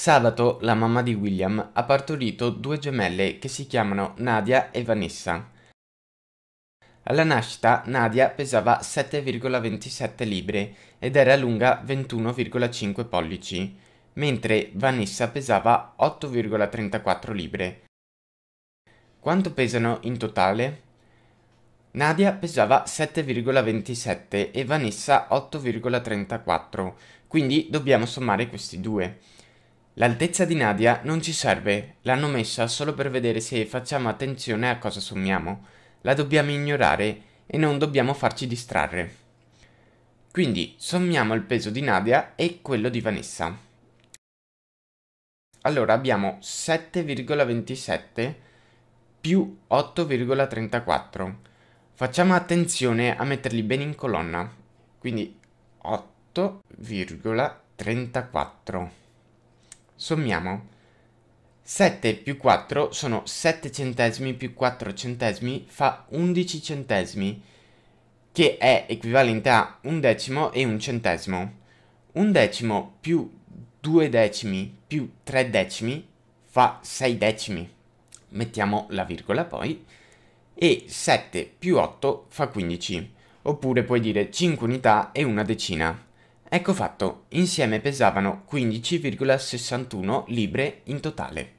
Sabato la mamma di William ha partorito due gemelle che si chiamano Nadia e Vanessa. Alla nascita Nadia pesava 7,27 libbre ed era lunga 21,5 pollici, mentre Vanessa pesava 8,34 libbre. Quanto pesano in totale? Nadia pesava 7,27 e Vanessa 8,34, quindi dobbiamo sommare questi due. L'altezza di Nadia non ci serve, l'hanno messa solo per vedere se facciamo attenzione a cosa sommiamo. La dobbiamo ignorare e non dobbiamo farci distrarre. Quindi sommiamo il peso di Nadia e quello di Vanessa. Allora abbiamo 7,27 più 8,34. Facciamo attenzione a metterli bene in colonna. Quindi 8,34. Sommiamo. 7 più 4 sono 7 centesimi più 4 centesimi fa 11 centesimi, che è equivalente a un decimo e un centesimo. Un decimo più due decimi più tre decimi fa 6 decimi. Mettiamo la virgola poi. E 7 più 8 fa 15. Oppure puoi dire 5 unità e una decina. Ecco fatto, insieme pesavano 15,61 libre in totale.